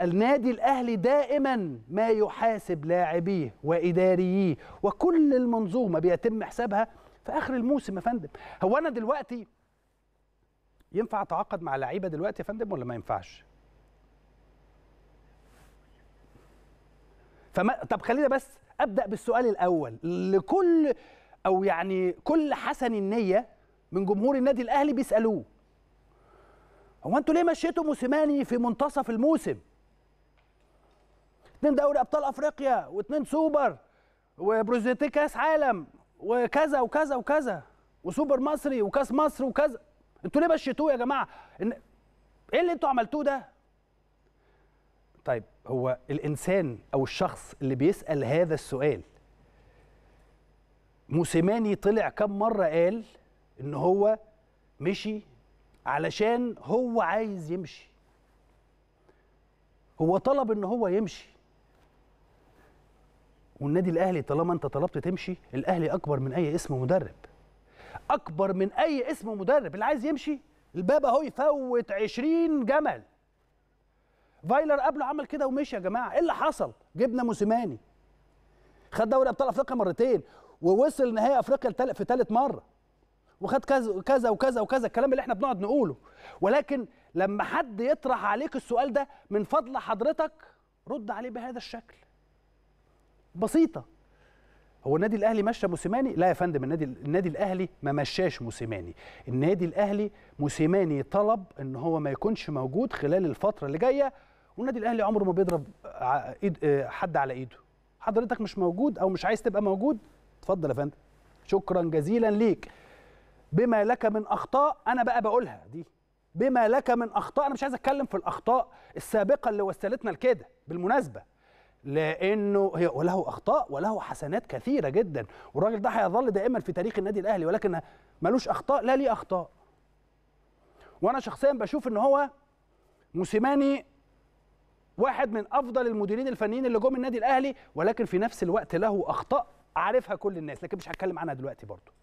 النادي الأهلي دائما ما يحاسب لاعبيه وإدارييه وكل المنظومة بيتم حسابها في آخر الموسم يا فندم هو أنا دلوقتي ينفع أتعاقد مع لعيبة دلوقتي يا فندم ولا ما ينفعش؟ فما طب خلينا بس أبدأ بالسؤال الأول لكل أو يعني كل حسن النية من جمهور النادي الأهلي بيسألوه هو أنتوا ليه مشيتوا موسيماني في منتصف الموسم؟ اثنين دوري ابطال افريقيا واثنين سوبر وبروزيتي كاس عالم وكذا وكذا وكذا وسوبر مصري وكاس مصر وكذا انتوا ليه مشيتوه يا جماعه ان... ايه اللي انتوا عملتوه ده طيب هو الانسان او الشخص اللي بيسال هذا السؤال موسيماني طلع كم مره قال ان هو مشي علشان هو عايز يمشي هو طلب ان هو يمشي والنادي الاهلي طالما انت طلبت تمشي الاهلي اكبر من اي اسم مدرب اكبر من اي اسم مدرب اللي عايز يمشي الباب اهو يفوت 20 جمل فايلر قبله عمل كده ومشي يا جماعه ايه اللي حصل جبنا موسيماني خد دوري ابطال افريقيا مرتين ووصل نهائي افريقيا في ثالث مره وخد كذا وكذا وكذا وكذا الكلام اللي احنا بنقعد نقوله ولكن لما حد يطرح عليك السؤال ده من فضل حضرتك رد عليه بهذا الشكل بسيطه هو النادي الاهلي مشى موسيماني لا يا فندم النادي النادي الاهلي ما مشاش موسيماني النادي الاهلي موسيماني طلب ان هو ما يكونش موجود خلال الفتره اللي جايه والنادي الاهلي عمره ما بيضرب آه، حد على ايده حضرتك مش موجود او مش عايز تبقى موجود اتفضل يا فندم شكرا جزيلا ليك بما لك من اخطاء انا بقى بقولها دي بما لك من اخطاء انا مش عايز اتكلم في الاخطاء السابقه اللي وصلتنا لكده بالمناسبه لانه هي وله اخطاء وله حسنات كثيره جدا والراجل ده هيظل دائما في تاريخ النادي الاهلي ولكن ملوش اخطاء لا ليه اخطاء وانا شخصيا بشوف ان هو موسيماني واحد من افضل المديرين الفنيين اللي جم النادي الاهلي ولكن في نفس الوقت له اخطاء عارفها كل الناس لكن مش هتكلم عنها دلوقتي برضه